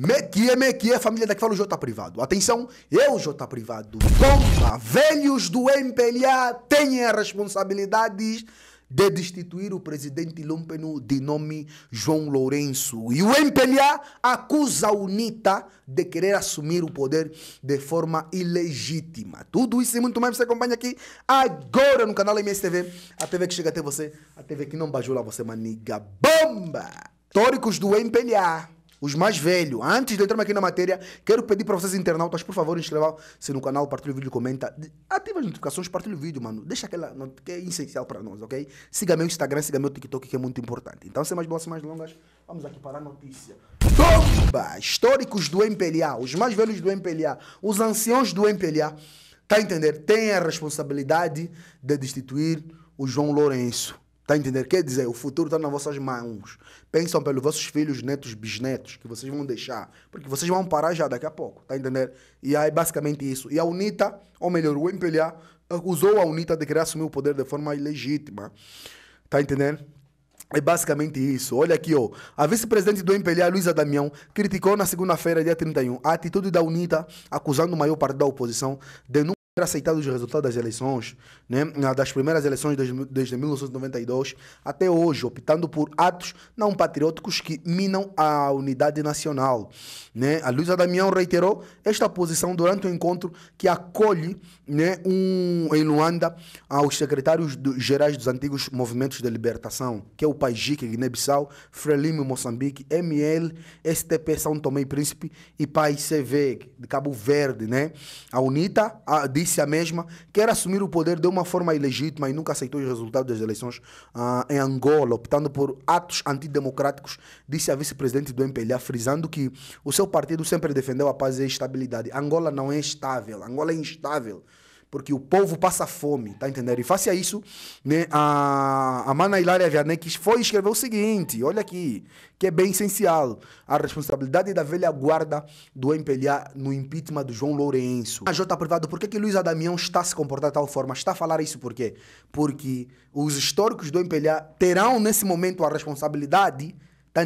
Mequia, Mequia, família daqui fala o J Privado. Atenção, eu, J Privado, bomba, velhos do MPLA têm responsabilidades de destituir o presidente Lúmpeno de nome João Lourenço. E o MPLA acusa a UNITA de querer assumir o poder de forma ilegítima. Tudo isso e muito mais você acompanha aqui agora no canal MSTV, a TV que chega até você, a TV que não bajula você, maniga. Bomba! Tóricos do MPLA os mais velhos. Antes de entrarmos aqui na matéria, quero pedir para vocês, internautas, por favor, inscrevam-se no canal, partilhe o vídeo, comenta. Ativa as notificações, partilhe o vídeo, mano. Deixa aquela. que é essencial para nós, ok? Siga meu Instagram, siga meu TikTok, que é muito importante. Então, sem mais bolas, sem mais longas, vamos aqui para a notícia. Tomba! Históricos do MPLA, os mais velhos do MPLA, os anciãos do MPLA, tá a entender? Têm a responsabilidade de destituir o João Lourenço. Está a entender? Quer dizer, o futuro está nas vossas mãos. Pensam pelos vossos filhos, netos, bisnetos, que vocês vão deixar. Porque vocês vão parar já daqui a pouco. Está a entender? E aí, basicamente isso. E a UNITA, ou melhor, o MPLA, acusou a UNITA de querer assumir o poder de forma ilegítima. Está a entender? É basicamente isso. Olha aqui, ó. A vice-presidente do MPLA, Luísa Damião, criticou na segunda-feira, dia 31, a atitude da UNITA, acusando o maior partido da oposição de não ter aceitado os resultados das eleições, né, das primeiras eleições desde, desde 1992 até hoje, optando por atos não patrióticos que minam a unidade nacional. Né? A Luísa Damião reiterou esta posição durante o um encontro que acolhe né, um, em Luanda aos secretários do, gerais dos antigos movimentos de libertação, que é o PAIGIC, Guiné-Bissau, Frelimo, Moçambique, ML, STP, São Tomé e Príncipe e PAI-CV, de Cabo Verde. Né? A UNITA a, a mesma quer assumir o poder de uma forma ilegítima e nunca aceitou os resultados das eleições ah, em Angola, optando por atos antidemocráticos, disse a vice-presidente do MPLA, frisando que o seu partido sempre defendeu a paz e a estabilidade. Angola não é estável, Angola é instável porque o povo passa fome, tá entendendo? E face a isso, né, a, a Mana Hilária Vianex foi escrever o seguinte, olha aqui, que é bem essencial, a responsabilidade da velha guarda do MPLA no impeachment do João Lourenço. A J privado, por que que Luiz Adamião está se comportando de tal forma? Está a falar isso por quê? Porque os históricos do MPLA terão nesse momento a responsabilidade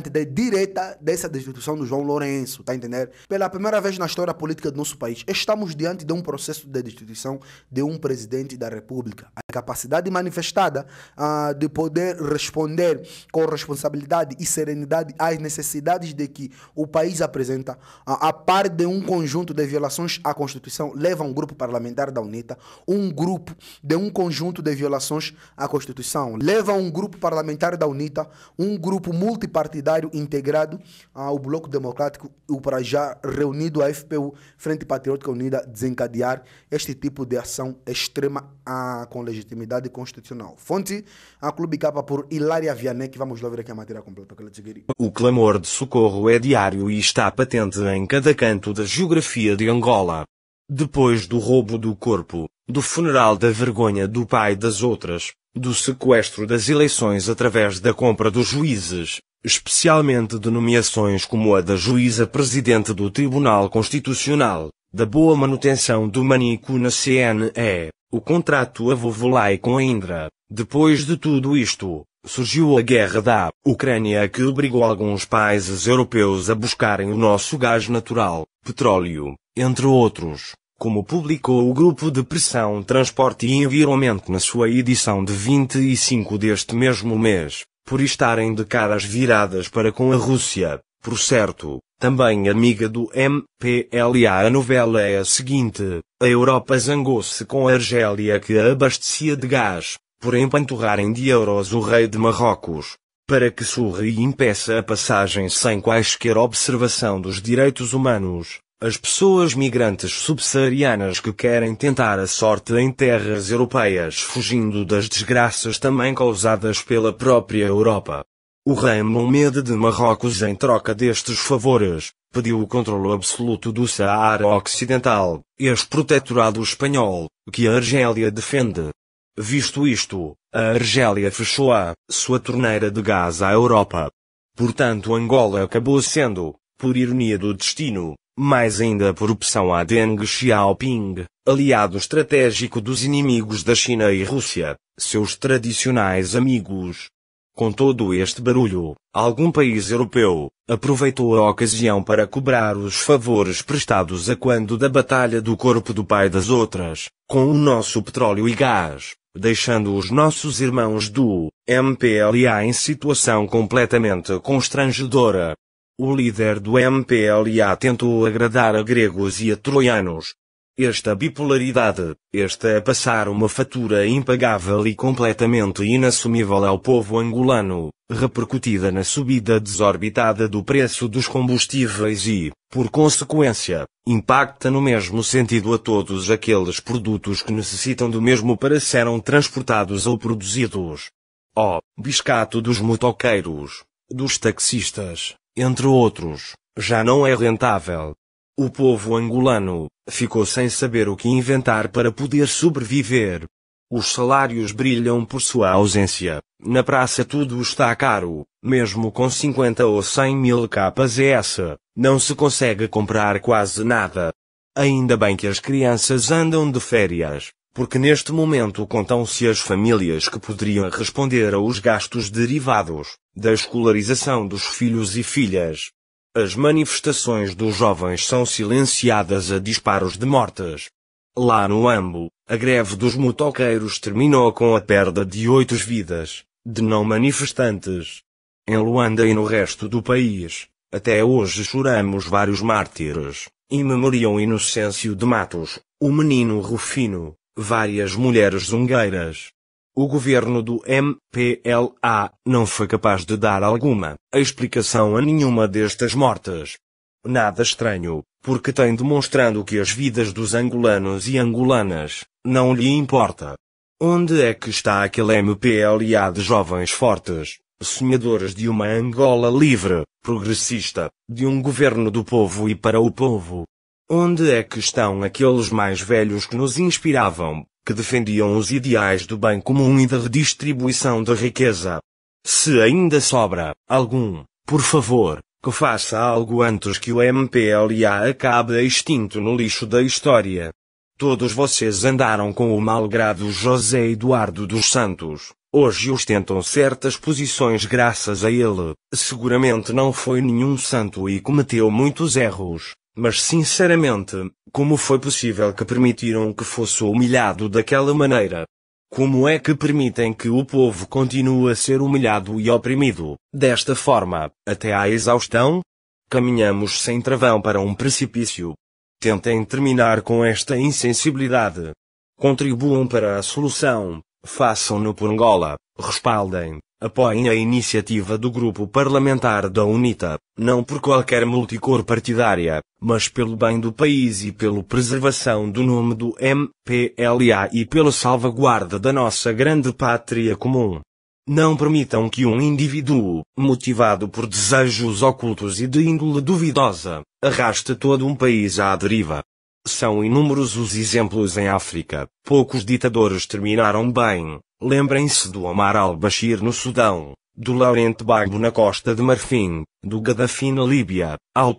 tá da é Direita dessa destituição do João Lourenço, tá entendendo? Pela primeira vez na história política do nosso país, estamos diante de um processo de destituição de um presidente da República. A capacidade manifestada uh, de poder responder com responsabilidade e serenidade às necessidades de que o país apresenta, uh, a par de um conjunto de violações à Constituição, leva um grupo parlamentar da UNITA, um grupo de um conjunto de violações à Constituição, leva um grupo parlamentar da UNITA, um grupo multipartidário integrado ao Bloco Democrático, o para já reunido à FPU, Frente Patriótica Unida, desencadear este tipo de ação extrema ah, com legitimidade constitucional. Fonte, a Clube Capa por Hilária Vianney, que vamos lá ver aqui a matéria completa que ela O clamor de socorro é diário e está patente em cada canto da geografia de Angola. Depois do roubo do corpo, do funeral da vergonha do pai das outras, do sequestro das eleições através da compra dos juízes, especialmente de nomeações como a da juíza presidente do Tribunal Constitucional, da boa manutenção do Manico na CNE, o contrato Avovolai com a Indra. Depois de tudo isto, surgiu a guerra da Ucrânia que obrigou alguns países europeus a buscarem o nosso gás natural, petróleo, entre outros como publicou o Grupo de Pressão Transporte e Environment na sua edição de 25 deste mesmo mês, por estarem de caras viradas para com a Rússia, por certo, também amiga do MPLA. A novela é a seguinte: a Europa zangou-se com a Argélia que a abastecia de gás, por empanturrarem de euros o rei de Marrocos, para que surra e impeça a passagem sem quaisquer observação dos direitos humanos, as pessoas migrantes subsaarianas que querem tentar a sorte em terras europeias fugindo das desgraças também causadas pela própria Europa. O rei Mohamed de Marrocos, em troca destes favores, pediu o controle absoluto do Saara Ocidental, ex-protetorado espanhol, que a Argélia defende. Visto isto, a Argélia fechou a sua torneira de gás à Europa. Portanto, Angola acabou sendo, por ironia do destino, mais ainda por opção a Deng Xiaoping, aliado estratégico dos inimigos da China e Rússia, seus tradicionais amigos. Com todo este barulho, algum país europeu aproveitou a ocasião para cobrar os favores prestados a quando da batalha do corpo do pai das outras, com o nosso petróleo e gás, deixando os nossos irmãos do MPLA em situação completamente constrangedora. O líder do MPLA tentou agradar a gregos e a troianos. Esta bipolaridade, esta a passar uma fatura impagável e completamente inassumível ao povo angolano, repercutida na subida desorbitada do preço dos combustíveis e, por consequência, impacta no mesmo sentido a todos aqueles produtos que necessitam do mesmo para serem transportados ou produzidos. oh, biscato dos motoqueiros, dos taxistas, entre outros, já não é rentável. O povo angolano ficou sem saber o que inventar para poder sobreviver. Os salários brilham por sua ausência. Na praça tudo está caro, mesmo com 50 ou 100 mil capas ES, não se consegue comprar quase nada. Ainda bem que as crianças andam de férias, porque neste momento contam-se as famílias que poderiam responder aos gastos derivados da escolarização dos filhos e filhas. As manifestações dos jovens são silenciadas a disparos de mortes. Lá no Ambo, a greve dos motoqueiros terminou com a perda de oito vidas, de não manifestantes. Em Luanda e no resto do país, até hoje choramos vários mártires, e memoriam Inocêncio de Matos, o menino Rufino, várias mulheres zungueiras. O governo do MPLA não foi capaz de dar alguma explicação a nenhuma destas mortes. Nada estranho, porque tem demonstrado que as vidas dos angolanos e angolanas não lhe importa. Onde é que está aquele MPLA de jovens fortes, sonhadores de uma Angola livre, progressista, de um governo do povo e para o povo? Onde é que estão aqueles mais velhos que nos inspiravam, que defendiam os ideais do bem comum e da redistribuição da riqueza? Se ainda sobra algum, por favor, que faça algo antes que o MPLA acabe extinto no lixo da história. Todos vocês andaram com o malgrado José Eduardo dos Santos. Hoje ostentam certas posições graças a ele. Seguramente não foi nenhum santo e cometeu muitos erros. Mas sinceramente, como foi possível que permitiram que fosse humilhado daquela maneira? Como é que permitem que o povo continue a ser humilhado e oprimido, desta forma, até à exaustão? Caminhamos sem travão para um precipício. Tentem terminar com esta insensibilidade. Contribuam para a solução, façam-no por Angola, respaldem, apoiem a iniciativa do grupo parlamentar da UNITA, não por qualquer multicor partidária, mas pelo bem do país e pela preservação do nome do MPLA e pela salvaguarda da nossa grande pátria comum. Não permitam que um indivíduo, motivado por desejos ocultos e de índole duvidosa, arraste todo um país à deriva. São inúmeros os exemplos em África. Poucos ditadores terminaram bem, Lembrem-se do Omar al-Bashir no Sudão, do Laurent Gbagbo na Costa de Marfim, do Gaddafi na Líbia, Al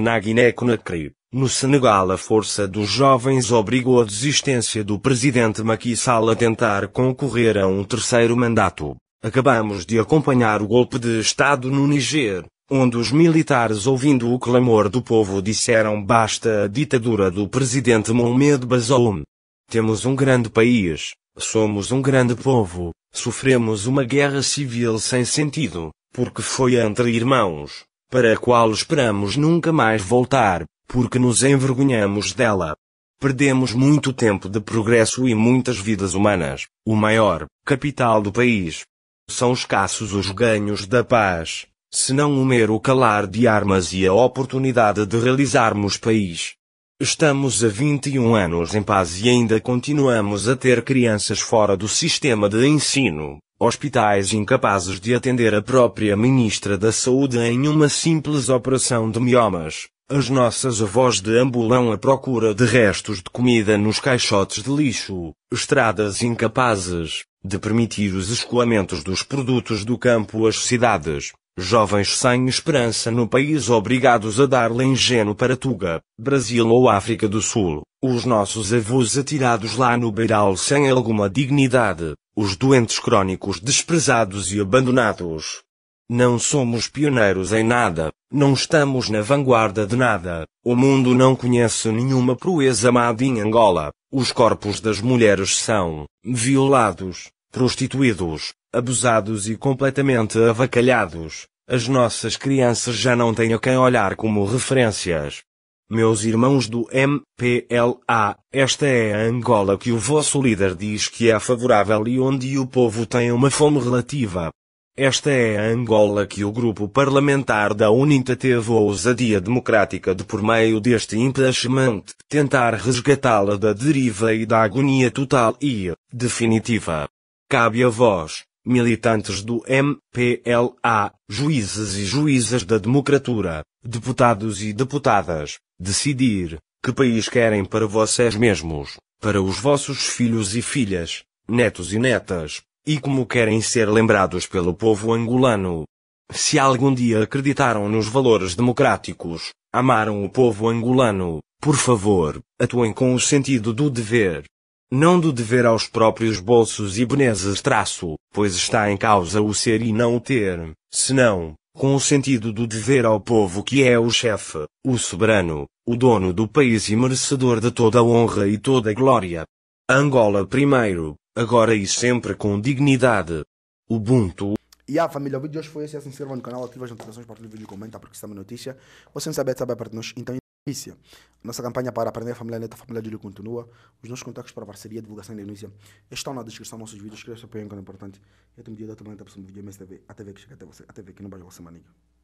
na Guiné-Conakry. No Senegal a força dos jovens obrigou a desistência do presidente Macky Sall a tentar concorrer a um terceiro mandato. Acabamos de acompanhar o golpe de Estado no Niger, onde os militares ouvindo o clamor do povo disseram basta à ditadura do presidente Mohamed Bazoum. Temos um grande país, Somos um grande povo, sofremos uma guerra civil sem sentido, porque foi entre irmãos, para a qual esperamos nunca mais voltar, porque nos envergonhamos dela. Perdemos muito tempo de progresso e muitas vidas humanas, o maior capital do país. São escassos os ganhos da paz, se não o mero calar de armas e a oportunidade de realizarmos país Estamos há 21 anos em paz e ainda continuamos a ter crianças fora do sistema de ensino, hospitais incapazes de atender a própria Ministra da Saúde em uma simples operação de miomas, as nossas avós de ambulão à procura de restos de comida nos caixotes de lixo, estradas incapazes de permitir os escoamentos dos produtos do campo às cidades, Jovens sem esperança no país obrigados a dar lengeno para Tuga, Brasil ou África do Sul. Os nossos avós atirados lá no beiral sem alguma dignidade. Os doentes crónicos desprezados e abandonados. Não somos pioneiros em nada, não estamos na vanguarda de nada. O mundo não conhece nenhuma proeza amada em Angola. Os corpos das mulheres são violados, prostituídos, abusados e completamente avacalhados, as nossas crianças já não têm a quem olhar como referências. Meus irmãos do MPLA, esta é a Angola que o vosso líder diz que é favorável e onde o povo tem uma fome relativa. Esta é a Angola que o grupo parlamentar da UNITA teve a ousadia democrática de, por meio deste impeachment, tentar resgatá-la da deriva e da agonia total e definitiva. Cabe a vós, militantes do MPLA, juízes e juízas da democratura, deputados e deputadas, decidir que país querem para vocês mesmos, para os vossos filhos e filhas, netos e netas, e como querem ser lembrados pelo povo angolano. Se algum dia acreditaram nos valores democráticos, amaram o povo angolano, por favor, atuem com o sentido do dever, não do dever aos próprios bolsos e iboneses traço, pois está em causa o ser e não o ter, senão, com o sentido do dever ao povo que é o chefe, o soberano, o dono do país e merecedor de toda a honra e toda a glória. Angola primeiro, agora e sempre com dignidade. Ubuntu. E a família, o vídeo de hoje foi esse. É assim se inscreva no canal, ative as notificações, partilhe o vídeo e comenta, porque isso é uma notícia. Você não sabe, sabe a é parte nós. Então... Inícia. Nossa campanha para aprender a família neta, a família Lio continua. Os nossos contatos para parceria, divulgação e denúncia estão na descrição dos nossos vídeos. Que o que é importante. E o dia também está até o vídeo MSTV, a TV que chega até você, a TV que não vai você, maniga.